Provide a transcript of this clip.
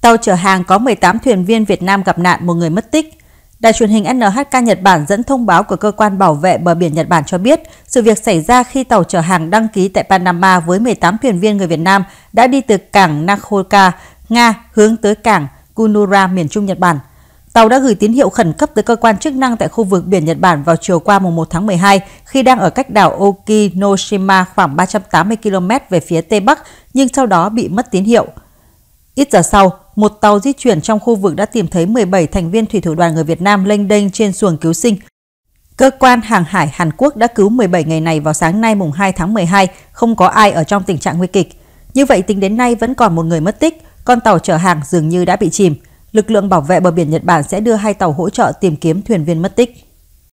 Tàu chở hàng có 18 thuyền viên Việt Nam gặp nạn, một người mất tích. Đài truyền hình NHK Nhật Bản dẫn thông báo của cơ quan bảo vệ bờ biển Nhật Bản cho biết, sự việc xảy ra khi tàu chở hàng đăng ký tại Panama với 18 thuyền viên người Việt Nam đã đi từ cảng Nakhoka, Nga hướng tới cảng Kunura, miền Trung Nhật Bản. Tàu đã gửi tín hiệu khẩn cấp tới cơ quan chức năng tại khu vực biển Nhật Bản vào chiều qua mùng 1 tháng 12 khi đang ở cách đảo Okinoshima khoảng 380 km về phía tây bắc nhưng sau đó bị mất tín hiệu. Ít giờ sau, một tàu di chuyển trong khu vực đã tìm thấy 17 thành viên thủy thủ đoàn người Việt Nam lênh đênh trên xuồng cứu sinh. Cơ quan hàng hải Hàn Quốc đã cứu 17 người này vào sáng nay mùng 2 tháng 12, không có ai ở trong tình trạng nguy kịch. Như vậy tính đến nay vẫn còn một người mất tích, con tàu chở hàng dường như đã bị chìm. Lực lượng bảo vệ bờ biển Nhật Bản sẽ đưa hai tàu hỗ trợ tìm kiếm thuyền viên mất tích.